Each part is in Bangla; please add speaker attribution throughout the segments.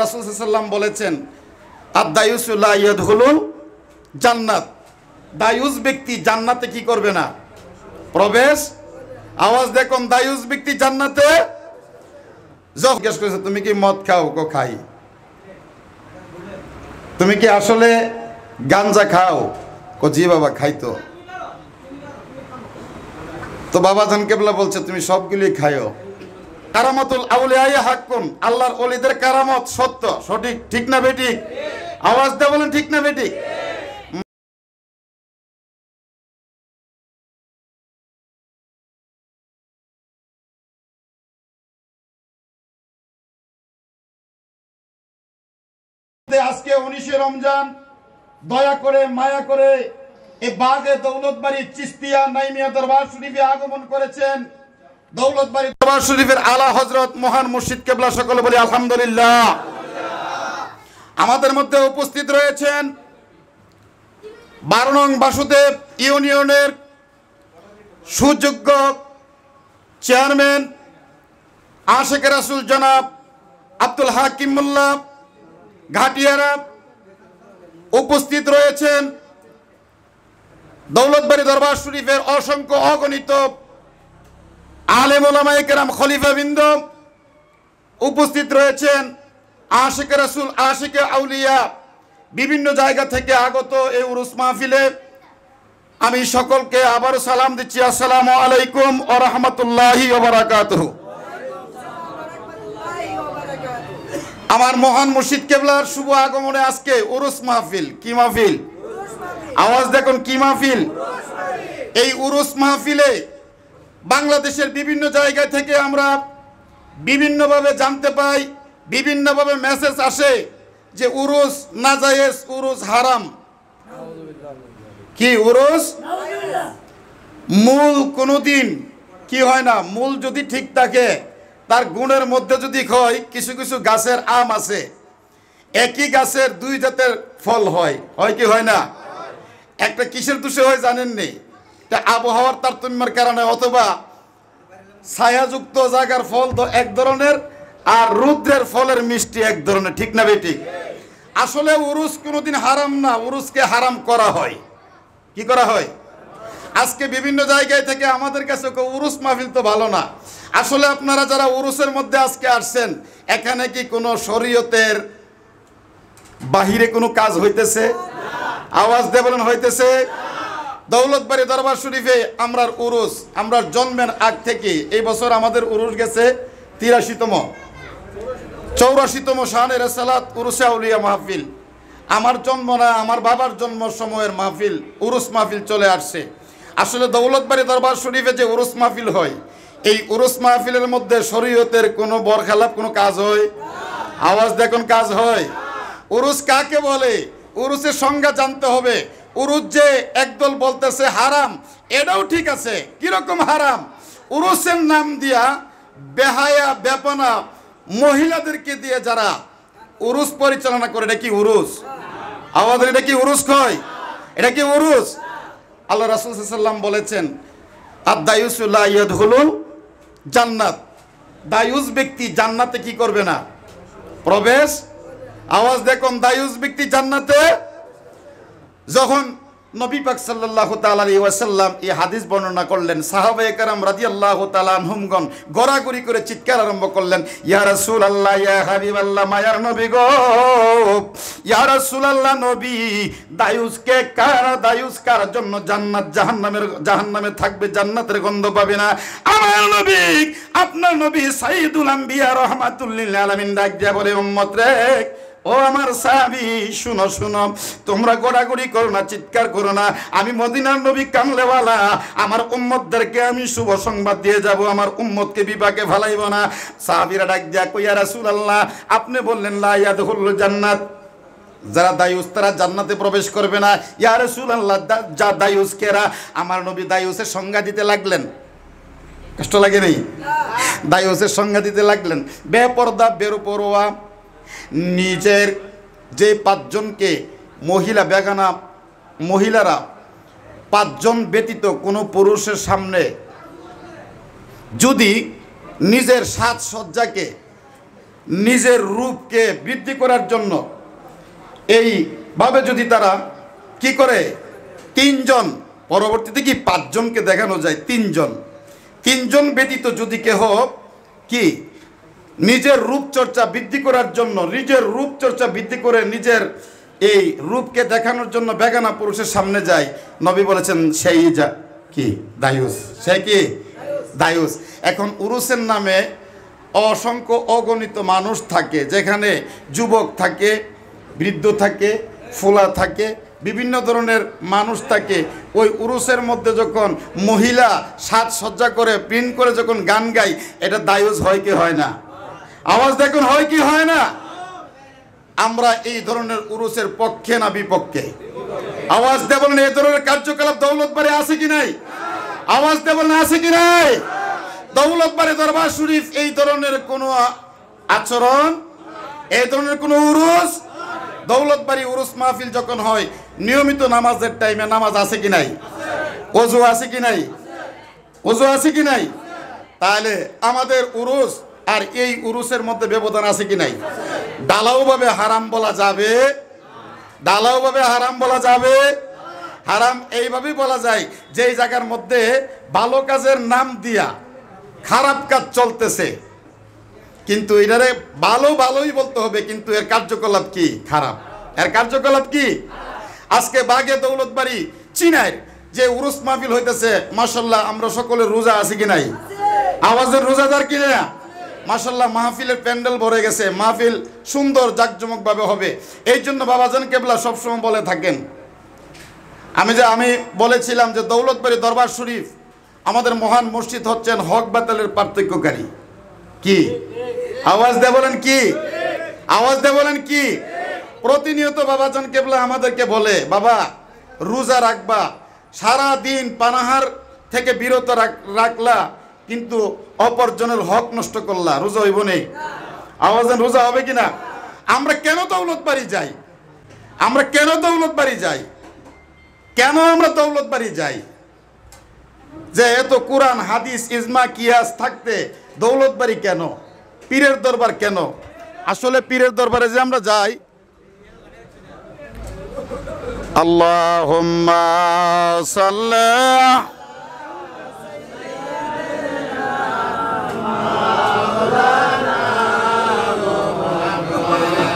Speaker 1: রাসুলাম বলেছেন আর দায়ুসুল্লাহ ইয়দ জান্নাত দায়ুস ব্যক্তি জান্নাতে কি করবে না প্রবেশ আওয়াজ দেখুন দায়ুস ব্যক্তি জান্নাতে জিজ্ঞেস করেছে তুমি কি মদ খাও কো খাই তুমি কি আসলে গাঞ্জা খাও কো জি বাবা খাইতো তো বাবা জান কেবলা বলছে তুমি সবগুলি খাইও কারামতুল আউলে আউলিয়াই হাক্কুন আল্লাহর অলিদের কারামত সত্য সঠিক ঠিক না বেঠিক আওয়াজ দে বলেন ঠিক না বেঠিক আজকে উনিশে রমজান দয়া করে মায়া করে এ বাগে দৌলত বাড়ি চিস্তিয়া নাইমিয়া দরবার শরীফে আগমন করেছেন আলা হজরত মহান কেবলা সকলে আলহামদুলিল্লাহ আমাদের মধ্যে উপস্থিত রয়েছেন বারো নং বাসুদেব ইউনিয়নের সুযোগ্য চেয়ারম্যান আশেখ রাসুল জনাব আব্দুল হাকিম মোল্লা ঘাটিয়ারা উপস্থিত রয়েছেন দৌলতবাড়ি দরবার শরীফের অসংখ্য অগণিত খলিফা বৃন্দ উপস্থিত রয়েছেন আশিক রাসুল আশিক আউলিয়া বিভিন্ন জায়গা থেকে আগত এই উরুস মাহফিলে আমি সকলকে আবার সালাম দিচ্ছি আসসালাম আলাইকুম ও রহমতুল্লাহ আমার মহান মুর্শিদ কেবলার শুভ আগমনে আজকে উরুস মাহফিল কি মাহফিল আওয়াজ দেখুন কি মাহফিল এই উরুস মাহফিলে বাংলাদেশের বিভিন্ন জায়গা থেকে আমরা বিভিন্নভাবে জানতে পাই বিভিন্নভাবে মেসেজ আসে যে উরুস নাজায়েজ উরুস হারাম কি উরুস মূল কোনোদিন কি হয় না মূল যদি ঠিক থাকে তার গুণের মধ্যে যদি হয় কিছু কিছু গাছের আম আছে একই গাছের দুই জাতের ফল হয় হয় কি হয় না একটা কিসের দোষে হয় জানেন তা আবহাওয়ার তারতম্যের কারণে অথবা ছায়াযুক্ত জায়গার ফল তো এক ধরনের আর রুদ্রের ফলের মিষ্টি এক ধরনের ঠিক না বেটি আসলে উরুস কোনোদিন হারাম না উরুসকে হারাম করা হয় কি করা হয় আজকে বিভিন্ন জায়গায় থেকে আমাদের কাছে উরুস মাহফিল তো ভালো না আসলে আপনারা যারা উরুসের মধ্যে আজকে আসছেন এখানে কি কোনো শরীয়তের বাহিরে কোনো কাজ হইতেছে আওয়াজ দেবেন হইতেছে দৌলতবাড়ি দরবার শরীফে আমরার উরুস আমরা জন্মের আগ থেকে এই বছর আমাদের উরুস গেছে তিরাশিতম চৌরাশিতম শাহানের সালাত উরুসা আউলিয়া মাহফিল আমার জন্ম না আমার বাবার জন্ম সময়ের মাহফিল উরুস মাহফিল চলে আসছে আসলে দৌলতবাড়ি দরবার শরীফে যে উরুস মাহফিল হয় এই উরুস মাহফিলের মধ্যে শরীয়তের কোনো বরখালাপ কোনো কাজ হয় আওয়াজ দেখুন কাজ হয় উরুস কাকে বলে উরুসের সংজ্ঞা জানতে হবে উরুজ যে একদল বলতেছে হারাম এটাও ঠিক আছে কিরকম হারাম উরুসের নাম দিয়া বেহায়া বেপনা মহিলাদেরকে দিয়ে যারা উরুস পরিচালনা করে এটা কি উরুস আমাদের এটা কি উরুস কয় এটা কি উরুস আল্লাহ রাসুল সাল্লাম বলেছেন আর দায়ুসুল্লাহ ইয়াদ হলুল জান্নাত দায়ুস ব্যক্তি জান্নাতে কি করবে না প্রবেশ আওয়াজ দেখুন দায়ুস ব্যক্তি জান্নাতে যখন নবী পাক সাল্লাহ তালী ওয়াসাল্লাম এই হাদিস বর্ণনা করলেন সাহাবাহাম রাজি আল্লাহ তালানহুমগণ গড়াগড়ি করে চিৎকার আরম্ভ করলেন ইয়ারসুল আল্লাহ ইয়া হাবিব আল্লাহ মায়ার নবী গো ইয়ারসুল আল্লাহ নবী দায়ুস কে কার দায়ুস কার জন্য জান্নাত জাহান্নামের জাহান্নামে থাকবে জান্নাতের গন্ধ পাবে না আমার নবী আপনার নবী সাইদুল আম্বিয়া রহমাতুল্লিল আলমিন ডাক দিয়া বলে উম্মত রে ও আমার সাহাবি শুনো শুনো তোমরা গোড়াগুড়ি করো না চিৎকার করো না আমি মদিনার নবী কামলেওয়ালা আমার উম্মতদেরকে আমি শুভ সংবাদ দিয়ে যাব আমার উম্মতকে বিপাকে ফালাইব না সাহাবিরা ডাক দিয়া কইয়া রাসুল আল্লাহ আপনি বললেন লাইয়াদ হল জান্নাত যারা দায়ুস তারা জান্নাতে প্রবেশ করবে না ইয়ার আল্লাহ যা দায়ুস কেরা আমার নবী দায়ুসের সংজ্ঞা দিতে লাগলেন কষ্ট লাগে নেই দায়ুসের সংজ্ঞা দিতে লাগলেন বেপর্দা বেরোপরোয়া নিজের যে পাঁচজনকে মহিলা বেগানা মহিলারা পাঁচজন ব্যতীত কোনো পুরুষের সামনে যদি নিজের সাজসজ্জাকে নিজের রূপকে বৃদ্ধি করার জন্য এইভাবে যদি তারা কি করে তিনজন পরবর্তীতে কি পাঁচজনকে দেখানো যায় তিনজন তিনজন ব্যতীত যদি কেহ কি নিজের রূপচর্চা বৃদ্ধি করার জন্য নিজের রূপচর্চা বৃদ্ধি করে নিজের এই রূপকে দেখানোর জন্য বেগানা পুরুষের সামনে যায় নবী বলেছেন সেই যা কি দায়ুস সে কি দায়ুস এখন উরুসের নামে অসংখ্য অগণিত মানুষ থাকে যেখানে যুবক থাকে বৃদ্ধ থাকে ফোলা থাকে বিভিন্ন ধরনের মানুষ থাকে ওই উরুসের মধ্যে যখন মহিলা সাজসজ্জা করে প্রিন্ট করে যখন গান গায় এটা দায়ুস হয় কি হয় না আওয়াজ দেখুন হয় কি হয় না আমরা এই ধরনের উরুসের পক্ষে না বিপক্ষে আওয়াজ দেব না এই ধরনের কার্যকলাপ দৌলত বাড়ি আছে কি নাই আওয়াজ দেব না আছে কি নাই দৌলত বাড়ি দরবার শরীফ এই ধরনের কোনো আচরণ এই ধরনের কোনো উরুস দৌলত বাড়ি উরুস মাহফিল যখন হয় নিয়মিত নামাজের টাইমে নামাজ আছে কি নাই অজু আছে কি নাই অজু আছে কি নাই তাহলে আমাদের উরুস আর এই উরুসের মধ্যে ব্যবধান আছে কি নাই ডালাওভাবে হারাম বলা যাবে ডালাওভাবে হারাম বলা যাবে হারাম এইভাবেই বলা যায় যে এই জায়গার মধ্যে ভালো কাজের নাম দিয়া খারাপ কাজ চলতেছে কিন্তু এটারে ভালো ভালোই বলতে হবে কিন্তু এর কার্যকলাপ কি খারাপ এর কার্যকলাপ কি আজকে বাগে দৌলত বাড়ি চীনের যে উরুস মাহফিল হইতেছে মাসাল্লাহ আমরা সকলে রোজা আছি কি নাই আওয়াজের রোজাদার কি না মাসাল্লাহ মাহফিলের প্যান্ডেল ভরে গেছে মাহফিল সুন্দর জাঁকজমকভাবে হবে এই জন্য বাবাজন কেবলা সবসময় বলে থাকেন আমি যে আমি বলেছিলাম যে দৌলতবাড়ি দরবার শরীফ আমাদের মহান মসজিদ হচ্ছেন হক বাতালের পার্থক্যকারী কি আওয়াজ দে বলেন কি আওয়াজ দে বলেন কি প্রতিনিয়ত বাবাজন কেবলা আমাদেরকে বলে বাবা রোজা রাখবা সারা দিন পানাহার থেকে বিরত রাখলা কিন্তু অপরজনের হক নষ্ট করলা রোজা হইব নেই আওয়াজান রোজা হবে কিনা আমরা কেন দৌলত বাড়ি যাই আমরা কেন দৌলত বাড়ি যাই কেন আমরা দৌলত বাড়ি যাই যে এত কোরআন হাদিস ইজমা কিয়াস থাকতে দৌলত বাড়ি কেন পীরের দরবার কেন আসলে পীরের দরবারে যে আমরা যাই আল্লাহ সাল্লাহ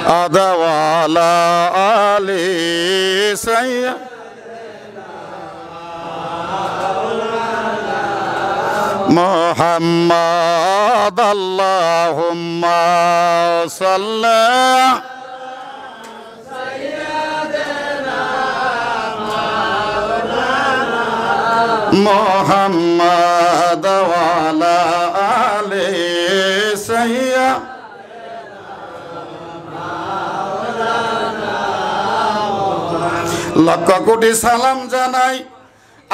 Speaker 1: أدا علي آل سيدنا محمد اللهم صل سيدنا مولانا محمد وعلى লক্ষ কোটি সালাম জানাই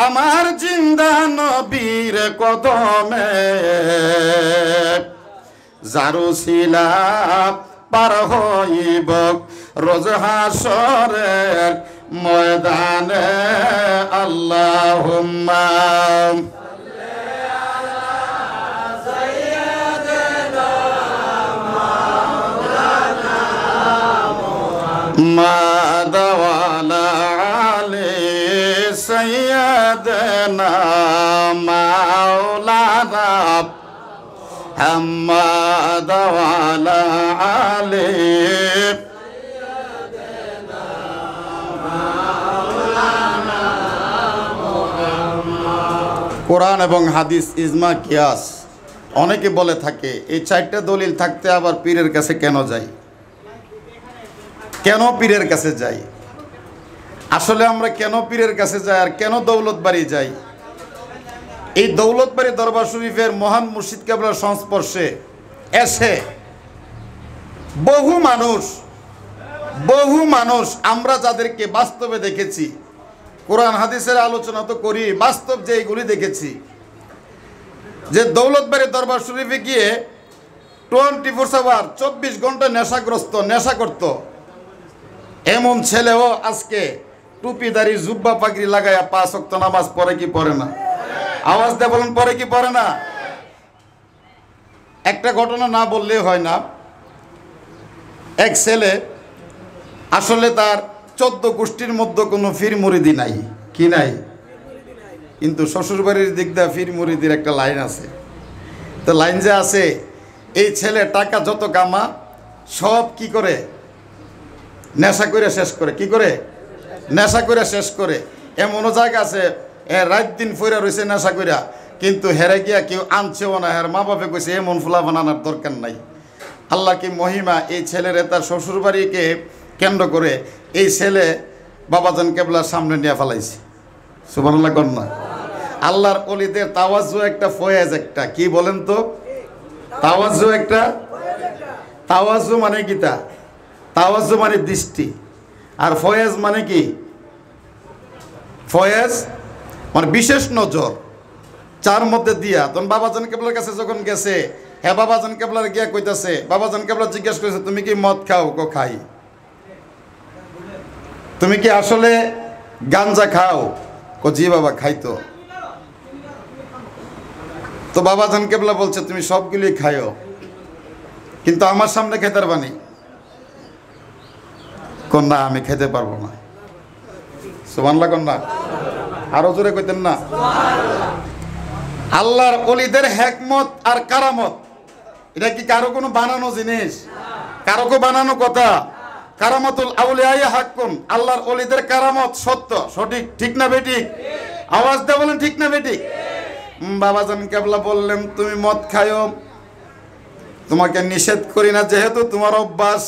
Speaker 1: আমার জিন্দা নবীর কদমে জারু শিলা পার হইব রোজ ময়দানে আল্লাহ কোরআন এবং হাদিস ইজমা কিয়াস অনেকে বলে থাকে এই চারটা দলিল থাকতে আবার পীরের কাছে কেন যাই কেন পীরের কাছে যাই আসলে আমরা কেন পীরের কাছে যাই আর কেন দৌলত বাড়ি যাই এই দৌলত বাড়ি দরবার শরীফের মহান মুর্শিদ কেবলার সংস্পর্শে এসে বহু মানুষ বহু মানুষ আমরা যাদেরকে বাস্তবে দেখেছি কোরআন হাদিসের আলোচনা তো করি বাস্তব যে এইগুলি দেখেছি যে বাড়ি দরবার শরীফে গিয়ে টোয়েন্টি ফোর আওয়ার চব্বিশ ঘন্টা নেশাগ্রস্ত নেশা করত এমন ছেলেও আজকে টুপি দাড়ি জুব্বা পাগড়ি লাগাইয়া পাঁচ অক্ত নামাজ পড়ে কি পড়ে না আওয়াজ দেয় বলুন পড়ে কি পড়ে না একটা ঘটনা না বললে হয় না এক ছেলে আসলে তার চোদ্দ গোষ্ঠীর মধ্যে কোনো ফির মুরিদি নাই কি নাই কিন্তু শ্বশুরবাড়ির দিক দিয়ে ফির মুরিদির একটা লাইন আছে তো লাইন যে আছে এই ছেলে টাকা যত কামা সব কি করে নেশা করে শেষ করে কি করে নেশা করে শেষ করে এমন জায়গা আছে রাত দিন ফুরে রয়েছে নেশা কইরা কিন্তু হেরে গিয়া কেউ আনছেও না হের মা বাপে কইছে এমন ফুলা বানানোর দরকার নাই আল্লাহ কি মহিমা এই ছেলের তার শ্বশুরবাড়িকে কেন্দ্র করে এই ছেলে বাবাজন কেবলার সামনে নিয়ে ফেলাইছে সুবর্ণাল্লাহ কন্যা আল্লাহর অলিদের তাওয়াজ একটা ফয়েজ একটা কি বলেন তো তাওয়াজ একটা তাওয়াজ মানে গীতা তাওয়াজ মানে দৃষ্টি আর ফয়েজ মানে কি ফয়েজ মানে বিশেষ নজর চার মধ্যে দিয়া তখন বাবাজান কেবলার কাছে যখন গেছে হ্যাঁ বাবাজান কেবলার গিয়া কইতাছে বাবাজান কেবলা জিজ্ঞেস করেছে তুমি কি মদ খাও কো খাই তুমি কি আসলে গাঞ্জা খাও কো জি বাবা খাইতো তো বাবাজান কেবলা বলছে তুমি সবগুলি খাইও কিন্তু আমার সামনে খেতার বাণী কন্যা আমি খেতে পারবো না সুবানলা কন্যা আরো জোরে কইতেন না আল্লাহর অলিদের হেকমত আর কারামত এটা কি কারো কোনো বানানো জিনিস কারোকে বানানো কথা কারামতুল আউলিয়াই হাক্কুন আল্লাহর অলিদের কারামত সত্য সঠিক ঠিক না বেটি আওয়াজ দিয়ে বলেন ঠিক না বেটি বাবা বাবাজান কেবলা বললেন তুমি মদ খায়ো তোমাকে নিষেধ করি না যেহেতু তোমার অভ্যাস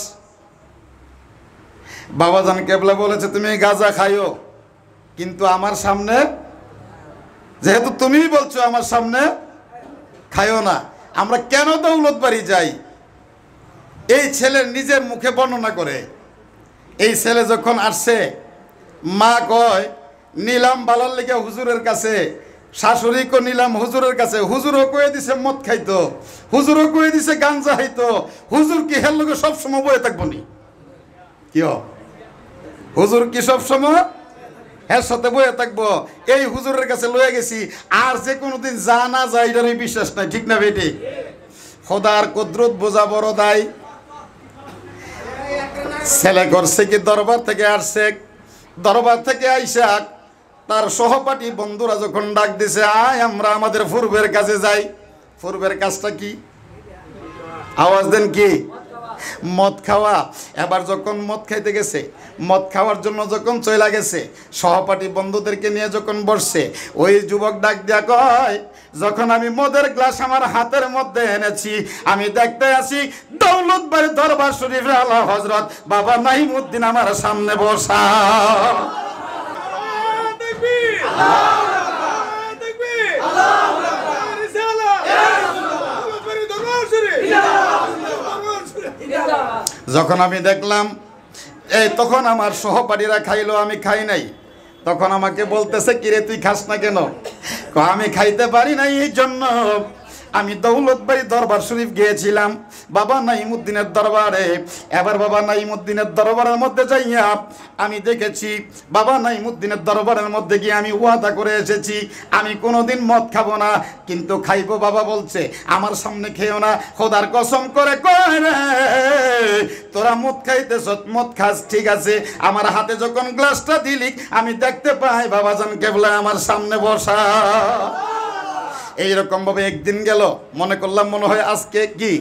Speaker 1: বাবাজান কেবলা বলেছে তুমি গাজা খাইও কিন্তু আমার সামনে যেহেতু তুমি বলছো আমার সামনে খাইও না আমরা কেন দৌলত বাড়ি যাই এই ছেলে নিজের মুখে বর্ণনা করে এই ছেলে যখন আসছে মা কয় নিলাম বালার লেগে হুজুরের কাছে শাশুড়ি কো নিলাম হুজুরের কাছে হুজুরও কয়ে দিছে মদ খাইতো হুজুরও কয়ে দিছে গাঞ্জা খাইতো হুজুর কি হের লোকে সবসময় বয়ে থাকবো নি কিয় হুজুর কি সব সময় এর সাথে বয়ে থাকবো এই হুজুরের কাছে লয়ে গেছি আর যে কোনোদিন যা না যায় আমি বিশ্বাস নাই ঠিক না বেটি খোদার কদরত বোঝা বড় দাই ছেলে করছে কি দরবার থেকে আসছে দরবার থেকে শেখ তার সহপাঠী বন্ধুরা যখন ডাক দিছে আয় আমরা আমাদের ফুরবের কাছে যাই ফুরবের কাজটা কি আওয়াজ দেন কি মদ খাওয়া এবার যখন মদ খাইতে গেছে মদ খাওয়ার জন্য যখন চলে গেছে সহপাঠী বন্ধুদেরকে নিয়ে যখন বসছে ওই যুবক ডাক দিয়া কয় যখন আমি মদের গ্লাস আমার হাতের মধ্যে এনেছি আমি দেখতে আসি দৌলত বাড়ি দরবার শরীফ আল্লাহ হজরত বাবা নাহিমুদ্দিন আমার সামনে বসা দেখবি দেখবি যখন আমি দেখলাম এই তখন আমার সহপাঠীরা খাইলো আমি খাই নাই তখন আমাকে বলতেছে কিরে তুই খাস না কেন আমি খাইতে পারি নাই এই জন্য আমি দৌলত ভাই দরবার শরীফ গিয়েছিলাম বাবা নাইমুদ্দিনের দরবারে এবার বাবা নাইমুদ্দিনের দরবারের মধ্যে যাইয়া আমি দেখেছি বাবা নাইমুদ্দিনের দরবারের মধ্যে গিয়ে আমি ওয়াদা করে এসেছি আমি কোনোদিন মদ খাবো না কিন্তু খাইবো বাবা বলছে আমার সামনে খেয়েও না খোদার কসম করে রে তোরা মদ খাইতেছ মদ খাস ঠিক আছে আমার হাতে যখন গ্লাসটা দিলি আমি দেখতে পাই বাবাজান কেবলা আমার সামনে বসা এইরকমভাবে একদিন গেল মনে করলাম মনে হয় আজকে কি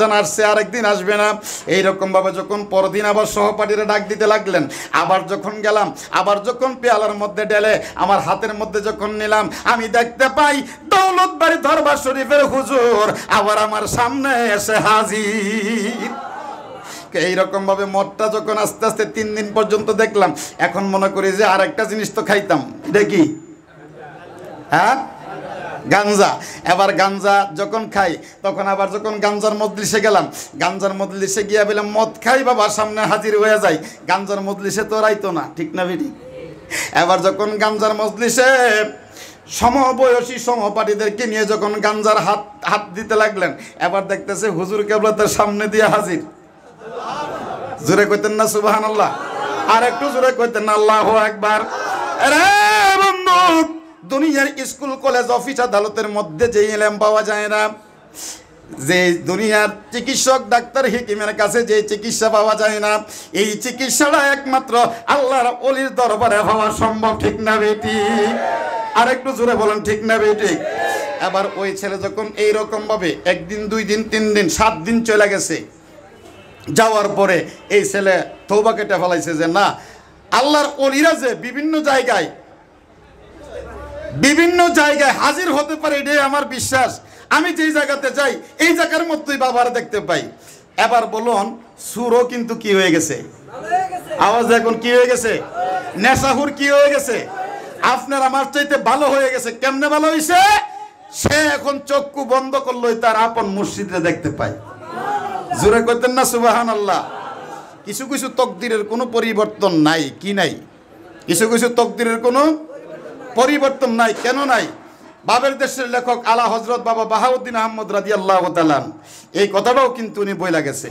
Speaker 1: যান আসছে আরেকদিন আসবে না এইরকমভাবে যখন পরদিন আবার সহপাঠীরা ডাক দিতে লাগলেন আবার যখন গেলাম আবার যখন পেয়ালার মধ্যে ডেলে আমার হাতের মধ্যে যখন নিলাম আমি দেখতে পাই দৌলত বাড়ি ধরবার শরীফের হুজুর আবার আমার সামনে এসে হাজির এইরকমভাবে মদটা যখন আস্তে আস্তে তিন দিন পর্যন্ত দেখলাম এখন মনে করি যে আর একটা জিনিস তো খাইতাম এটা কি হ্যাঁ গাঞ্জা এবার গাঞ্জা যখন খাই তখন আবার যখন গাঞ্জার মদলিশে গেলাম গাঞ্জার মদলিশে গিয়া বলে মদ খাই বাবার সামনে হাজির হয়ে যায় গাঞ্জার মদলিশে তো রাইতো না ঠিক না বেটি এবার যখন গাঞ্জার মজলিসে সমবয়সী সমপাঠীদেরকে নিয়ে যখন গাঞ্জার হাত হাত দিতে লাগলেন এবার দেখতেছে হুজুর কেবলা তার সামনে দিয়ে হাজির জোরে কইতেন না সুবাহান আল্লাহ আর একটু জোরে কইতেন না আল্লাহ একবার বন্ধু দুনিয়ার স্কুল কলেজ অফিস আদালতের মধ্যে যে এলএম পাওয়া যায় না যে দুনিয়ার চিকিৎসক ডাক্তার হিকিমের কাছে যে চিকিৎসা পাওয়া যায় না এই চিকিৎসাটা একমাত্র আল্লাহর অলির দরবারে হওয়া সম্ভব ঠিক না বেটি আর একটু জোরে বলেন ঠিক না বেটি আবার ওই ছেলে যখন এইরকমভাবে একদিন দুই দিন তিন দিন সাত দিন চলে গেছে যাওয়ার পরে এই ছেলে থৌবা কেটে ফেলাইছে যে না আল্লাহর অলিরা যে বিভিন্ন জায়গায় বিভিন্ন জায়গায় হাজির হতে পারে এটাই আমার বিশ্বাস আমি যেই জায়গাতে যাই এই জায়গার মধ্যেই বাবার দেখতে পাই এবার বলুন সুরও কিন্তু কি হয়ে গেছে আওয়াজ এখন কি হয়ে গেছে নেশাহুর কি হয়ে গেছে আপনার আমার চাইতে ভালো হয়ে গেছে কেমনে ভালো হয়েছে সে এখন চক্ষু বন্ধ করলো তার আপন মসজিদে দেখতে পায় জোরে করতেন না সুবাহান আল্লাহ কিছু কিছু তকদিরের কোনো পরিবর্তন নাই কি নাই কিছু কিছু তকদিরের কোনো পরিবর্তন নাই কেন নাই বাবের দেশের লেখক আলা হজরত বাবা বাহাউদ্দিন আহমদ রাজি আল্লাহ তালাম এই কথাটাও কিন্তু উনি বই লাগেছে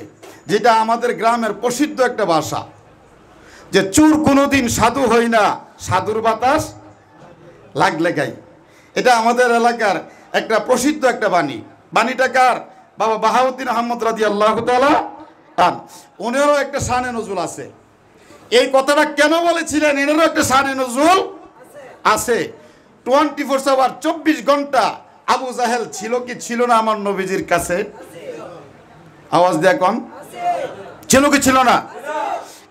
Speaker 1: যেটা আমাদের গ্রামের প্রসিদ্ধ একটা ভাষা যে চুর কোনোদিন সাধু হই না সাধুর বাতাস লাগলে গাই এটা আমাদের এলাকার একটা প্রসিদ্ধ একটা বাণী বাণীটা কার বাবা বাহাউদ্দিন আহমদ রাজি আল্লাহ তালা টান ওনেরও একটা সানে নজুল আছে এই কথাটা কেন বলেছিলেন এনারও একটা সানে নজুল আছে টোয়েন্টি ফোর আওয়ার চব্বিশ ঘন্টা আবু জাহেল ছিল কি ছিল না আমার নবীজির কাছে আওয়াজ দেয় কন ছিল কি ছিল না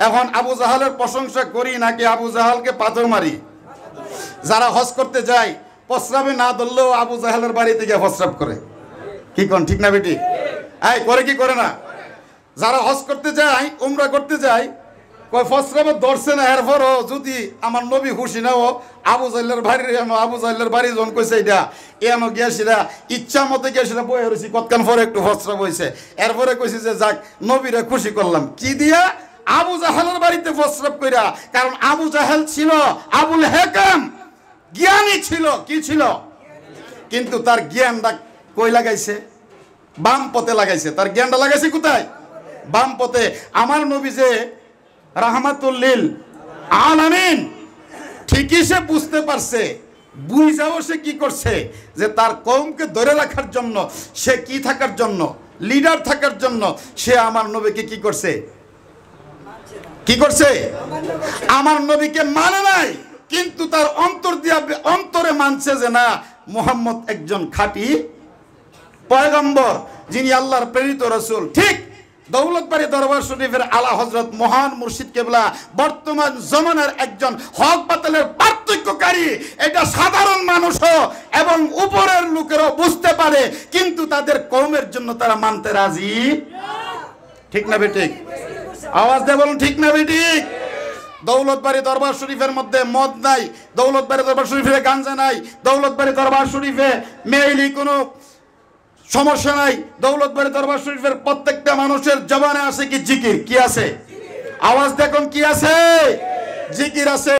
Speaker 1: এখন আবু জাহালের প্রশংসা করি নাকি আবু জাহালকে পাথর মারি যারা হজ করতে যায় প্রস্রাবে না ধরলেও আবু জাহালের বাড়িতে গিয়ে প্রস্রাব করে কি কন ঠিক না বেটি এই করে কি করে না যারা হজ করতে যায় উমরা করতে যায় কয় ফসরামে ধরছে না এরপরও যদি আমার নবী খুশি না ও আবু জাল্লার বাড়ির এমন আবু জাল্লার বাড়ি জন কইছে এটা এমন গিয়েছিলা ইচ্ছা মতো গিয়েছিলা বই হয়েছি কতক্ষণ পরে একটু ফসরা বইছে এরপরে কইছি যে যাক নবীরা খুশি করলাম কি দিয়া আবু জাহালের বাড়িতে প্রস্রাব কইরা কারণ আবু জাহাল ছিল আবুল হেকাম জ্ঞানী ছিল কি ছিল কিন্তু তার জ্ঞানটা কই লাগাইছে বাম পথে লাগাইছে তার জ্ঞানটা লাগাইছে কোথায় বাম পথে আমার নবী যে রাহমাতুল্লিল আলামিন ঠিকই সে বুঝতে পারছে বুঝাও সে কি করছে যে তার কমকে ধরে রাখার জন্য সে কি থাকার জন্য লিডার থাকার জন্য সে আমার নবীকে কি করছে কি করছে আমার নবীকে মানে নাই কিন্তু তার অন্তর দিয়া অন্তরে মানছে যে না মোহাম্মদ একজন খাঁটি পয়গম্বর যিনি আল্লাহর প্রেরিত রসুল ঠিক দৌলতবাড়ি দরবার শরীফের আলা হজরত মহান মুর্শিদ কেবলা বর্তমান জমানার একজন হক বাতালের পার্থক্যকারী এটা সাধারণ মানুষও এবং উপরের লোকেরও বুঝতে পারে কিন্তু তাদের কমের জন্য তারা মানতে রাজি ঠিক না বেটিক আওয়াজ দেয় বলুন ঠিক না বেটিক দৌলতবাড়ি দরবার শরীফের মধ্যে মদ নাই দৌলতবাড়ি দরবার শরীফে গাঞ্জা নাই দৌলতবাড়ি দরবার শরীফে মেইলি কোনো সমস্যা নাই দৌলত বাড়ি দরবার শরীফের প্রত্যেকটা মানুষের জবানে আছে কি জিকির কি আছে আওয়াজ দেখুন কি আছে জিকির আছে